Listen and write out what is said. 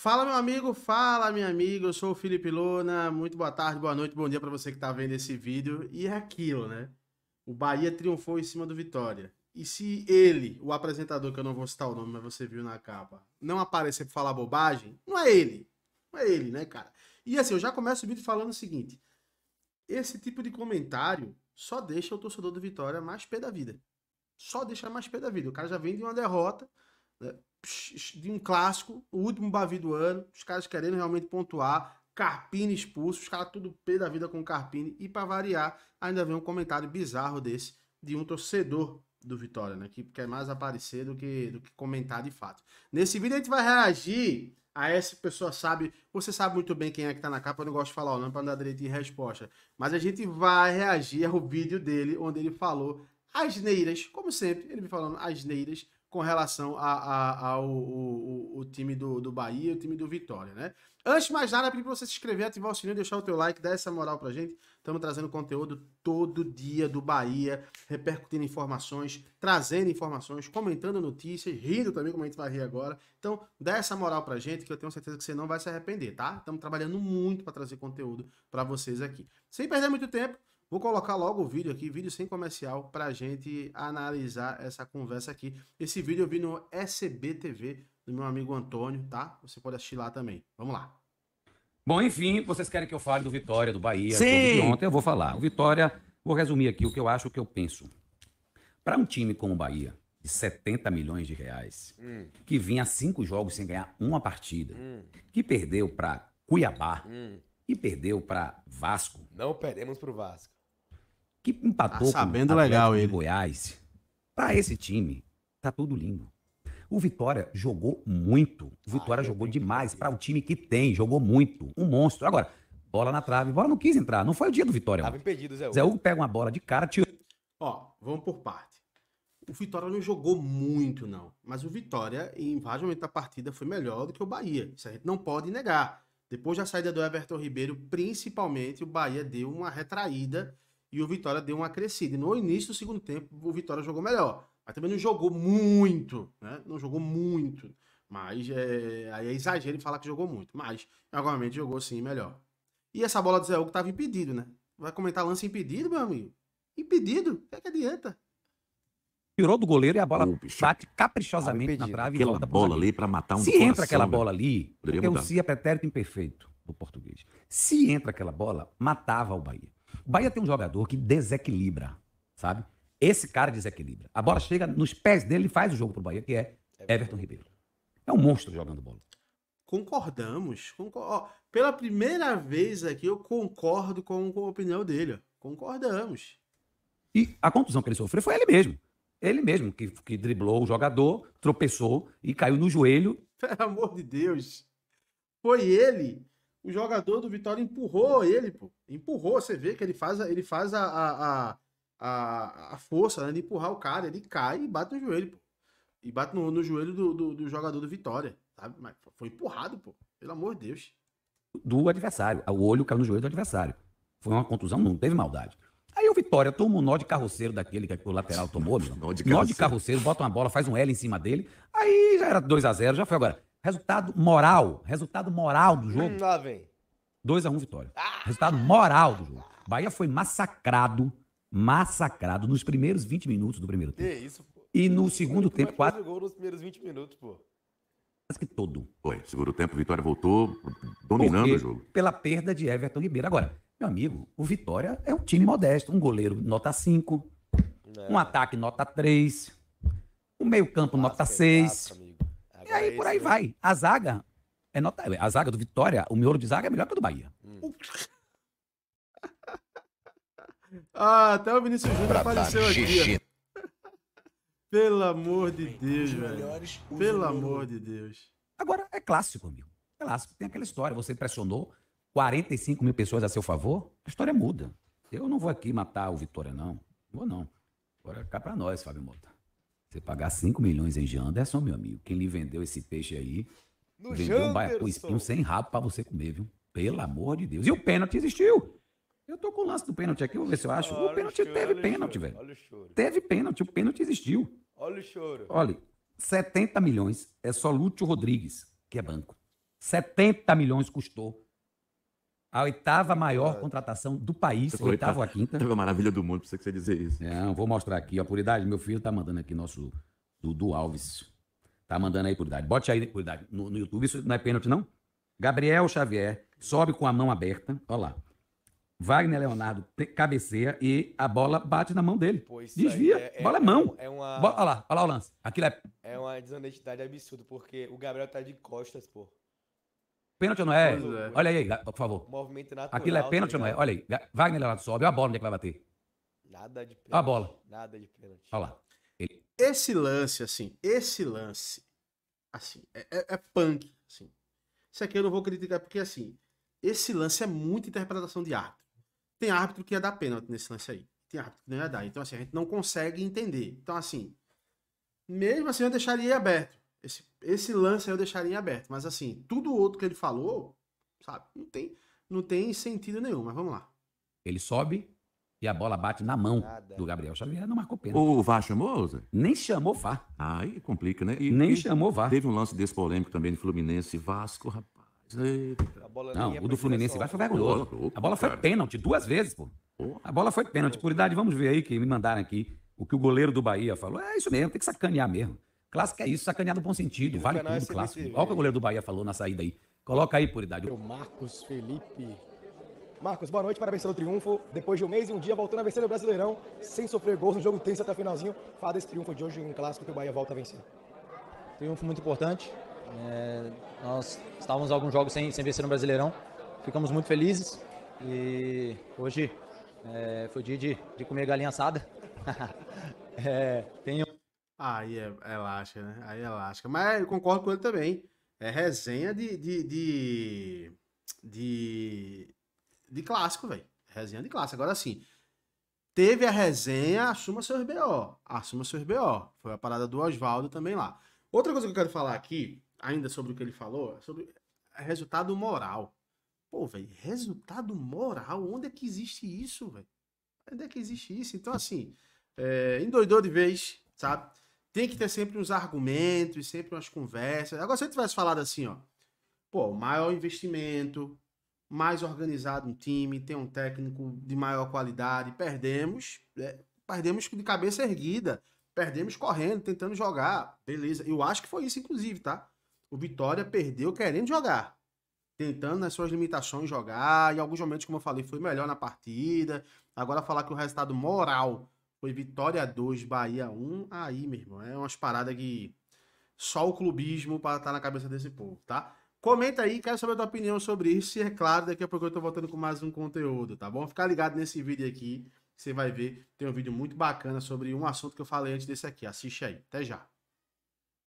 Fala, meu amigo, fala, minha amiga. Eu sou o Felipe Lona Muito boa tarde, boa noite, bom dia para você que está vendo esse vídeo. E é aquilo, né? O Bahia triunfou em cima do Vitória. E se ele, o apresentador, que eu não vou citar o nome, mas você viu na capa, não aparecer para falar bobagem, não é ele. Não é ele, né, cara? E assim, eu já começo o vídeo falando o seguinte: esse tipo de comentário só deixa o torcedor do Vitória mais pé da vida. Só deixa mais pé da vida. O cara já vem de uma derrota de um clássico, o último Bavi do ano, os caras querendo realmente pontuar, Carpini expulso, os caras tudo pé da vida com Carpini, e para variar, ainda vem um comentário bizarro desse, de um torcedor do Vitória, né, que quer mais aparecer do que, do que comentar de fato. Nesse vídeo a gente vai reagir a essa pessoa sabe, você sabe muito bem quem é que tá na capa, eu não gosto de falar o nome para não dar direito de resposta, mas a gente vai reagir ao vídeo dele, onde ele falou asneiras, como sempre, ele me falando asneiras com relação a, a, ao o, o time do, do Bahia e o time do Vitória, né? Antes de mais nada, pedir para você se inscrever, ativar o sininho, deixar o teu like, dar essa moral para gente. Estamos trazendo conteúdo todo dia do Bahia, repercutindo informações, trazendo informações, comentando notícias, rindo também, como a gente vai rir agora. Então, dá essa moral para gente, que eu tenho certeza que você não vai se arrepender, tá? Estamos trabalhando muito para trazer conteúdo para vocês aqui. Sem perder muito tempo, Vou colocar logo o vídeo aqui, vídeo sem comercial, para a gente analisar essa conversa aqui. Esse vídeo eu vi no SBTV do meu amigo Antônio, tá? Você pode assistir lá também. Vamos lá. Bom, enfim, vocês querem que eu fale do Vitória, do Bahia, Sim. de ontem, eu vou falar. O Vitória, vou resumir aqui o que eu acho, o que eu penso. Para um time como o Bahia, de 70 milhões de reais, hum. que vinha cinco jogos sem ganhar uma partida, hum. que perdeu para Cuiabá hum. e perdeu para Vasco. Não perdemos para o Vasco que empatou tá sabendo com o é legal de Goiás. Para esse time, tá tudo lindo. O Vitória jogou muito. O Vitória ah, jogou demais para o time que tem, jogou muito. Um monstro. Agora, bola na trave. Bola não quis entrar. Não foi o dia do Vitória. Tava impedido, Zé Hugo. Zé Hugo pega uma bola de cara, tira. Ó, vamos por parte. O Vitória não jogou muito, não. Mas o Vitória, em vários momentos da partida, foi melhor do que o Bahia. Isso a gente não pode negar. Depois da saída do Everton Ribeiro, principalmente, o Bahia deu uma retraída e o Vitória deu uma crescida. E no início do segundo tempo, o Vitória jogou melhor. Mas também não jogou muito, né? Não jogou muito. Mas é, aí é exagero falar que jogou muito. Mas, obviamente, jogou sim melhor. E essa bola do Zé Hugo estava impedido, né? Vai comentar lance impedido, meu amigo? Impedido? O que, é que adianta? Tirou do goleiro e a bola oh, bate caprichosamente na trave. Aquela bola ali para matar um Se coração, entra aquela bola ali, é um si é pretérito imperfeito do português. Se entra aquela bola, matava o Bahia. Bahia tem um jogador que desequilibra, sabe? Esse cara desequilibra. A bola chega nos pés dele e faz o jogo pro Bahia, que é, é Everton Ribeiro. É um monstro jogando bola. Concordamos. Concor ó, pela primeira vez aqui eu concordo com, a opinião dele. Concordamos. E a contusão que ele sofreu foi ele mesmo. Ele mesmo que, que driblou o jogador, tropeçou e caiu no joelho. Pelo amor de Deus. Foi ele o jogador do Vitória empurrou ele, pô. Empurrou, você vê que ele faz, ele faz a, a, a, a força né, de empurrar o cara, ele cai e bate no joelho, pô. E bate no, no joelho do, do, do, jogador do Vitória, sabe? Mas foi empurrado, pô. Pelo amor de Deus. Do adversário. O olho caiu no joelho do adversário. Foi uma contusão, não teve maldade. Aí o Vitória toma um nó de carroceiro daquele que o lateral tomou, meu. nó, de nó de carroceiro, bota uma bola, faz um L em cima dele. Aí já era 2 a 0 já foi agora. Resultado moral. Resultado moral do jogo. Hum, lá vem. 2x1 vitória. Ah! Resultado moral do jogo. Bahia foi massacrado, massacrado nos primeiros 20 minutos do primeiro tempo. Que isso, pô. E no segundo tempo, quase. gol nos primeiros 20 minutos, pô. Quase que todo. Foi. Segundo tempo, Vitória voltou dominando Porque, o jogo. Pela perda de Everton Ribeiro. Agora, meu amigo, o Vitória é um time modesto. Um goleiro nota 5, é. um ataque nota 3, um meio-campo nota 6. E aí, é por aí vai. A zaga é notável. A zaga do Vitória, o miolo de zaga é melhor que a do Bahia. Hum. ah, até o Vinícius Júnior apareceu aqui. Pelo amor de Deus, velho. Pelo amor de Deus. Agora, é clássico, amigo. É clássico. Tem aquela história. Você pressionou 45 mil pessoas a seu favor, a história muda. Eu não vou aqui matar o Vitória, não. vou, não. Agora é cá para nós, Fábio Mota. Você pagar 5 milhões em Janderson, meu amigo, quem lhe vendeu esse peixe aí, no vendeu Janderson. um baiacu espinho sem rabo para você comer, viu? Pelo amor de Deus. E o pênalti existiu. Eu tô com o lance do pênalti aqui, vou ver se eu acho. Olha o pênalti choro, teve pênalti, velho. Teve pênalti, o pênalti existiu. Olha o choro. Olha, 70 milhões é só Lúcio Rodrigues, que é banco. 70 milhões custou a oitava maior contratação do país, foi oitava ou a quinta. Teve a maravilha do mundo, pra você que você dizer isso. Não, é, vou mostrar aqui, a puridade, meu filho tá mandando aqui nosso Dudu Alves. Tá mandando aí, puridade. Bote aí, puridade, no, no YouTube, isso não é pênalti, não? Gabriel Xavier sobe com a mão aberta, olha lá. Wagner Leonardo cabeceia e a bola bate na mão dele. Pois Desvia, é, é, bola é, é mão. É uma... Bola, olha lá, olha lá o lance. Aquilo é... é uma desonestidade absurda, porque o Gabriel tá de costas, pô. Pênalti ou não é? é? Olha aí, por favor. Movimento natural. Aquilo é pênalti ou não é? Olha aí. Wagner lá sobe. Olha a bola onde é que vai bater. Nada de pênalti. A bola. Nada de pênalti. Olha lá. Ele... Esse lance, assim, esse lance, assim, é, é, é punk. Assim. Isso aqui eu não vou criticar, porque, assim, esse lance é muita interpretação de árbitro. Tem árbitro que ia dar pênalti nesse lance aí. Tem árbitro que não ia dar. Então, assim, a gente não consegue entender. Então, assim, mesmo assim, eu deixaria aberto. Esse, esse lance eu deixaria aberto. Mas assim, tudo outro que ele falou, sabe? Não tem, não tem sentido nenhum, mas vamos lá. Ele sobe e a bola bate na mão Nada. do Gabriel Xavier, não marcou pênalti. O VAR chamou? Zé? Nem chamou VAR. Aí complica, né? E, Nem e chamou VAR. Teve um lance desse polêmico também do Fluminense Vasco, rapaz. Não, o do Fluminense Vasco é foi vergonhoso. A bola foi pênalti duas vezes, pô. A bola foi pênalti. Por idade, vamos ver aí que me mandaram aqui. O que o goleiro do Bahia falou. É isso mesmo, tem que sacanear mesmo. Clássico é isso, sacanear no bom sentido, vale tudo, clássico. Olha o que o goleiro do Bahia falou na saída aí. Coloca aí, por idade. O Marcos Felipe. Marcos, boa noite, parabéns pelo triunfo. Depois de um mês e um dia, voltando a vencer o Brasileirão, sem sofrer gols no jogo tenso até o finalzinho. Fala desse triunfo de hoje em um clássico que o Bahia volta a vencer. Triunfo muito importante. É, nós estávamos alguns jogos sem, sem vencer no Brasileirão. Ficamos muito felizes. E hoje é, foi dia de, de comer galinha assada. é, tenho Aí é, elástica, né? Aí é elástica. Mas eu concordo com ele também. É resenha de. de, de, de, de clássico, velho. Resenha de clássico. Agora sim. Teve a resenha, assuma seus BO. Assuma seus BO. Foi a parada do Oswaldo também lá. Outra coisa que eu quero falar aqui, ainda sobre o que ele falou, é sobre resultado moral. Pô, velho, resultado moral? Onde é que existe isso, velho? Onde é que existe isso? Então, assim, é, endoidou de vez, sabe? tem que ter sempre uns argumentos, sempre umas conversas. Agora, se eu tivesse falado assim, ó, pô, maior investimento, mais organizado um time, tem um técnico de maior qualidade, perdemos, é, perdemos de cabeça erguida, perdemos correndo, tentando jogar, beleza. Eu acho que foi isso, inclusive, tá? O Vitória perdeu querendo jogar, tentando nas suas limitações jogar, em alguns momentos, como eu falei, foi melhor na partida. Agora falar que o resultado moral foi Vitória 2, Bahia 1. Aí, meu irmão, é umas paradas que só o clubismo para estar tá na cabeça desse povo, tá? Comenta aí, quero saber a tua opinião sobre isso. E é claro, daqui a pouco eu tô voltando com mais um conteúdo, tá bom? Fica ligado nesse vídeo aqui, você vai ver. Tem um vídeo muito bacana sobre um assunto que eu falei antes desse aqui. Assiste aí. Até já.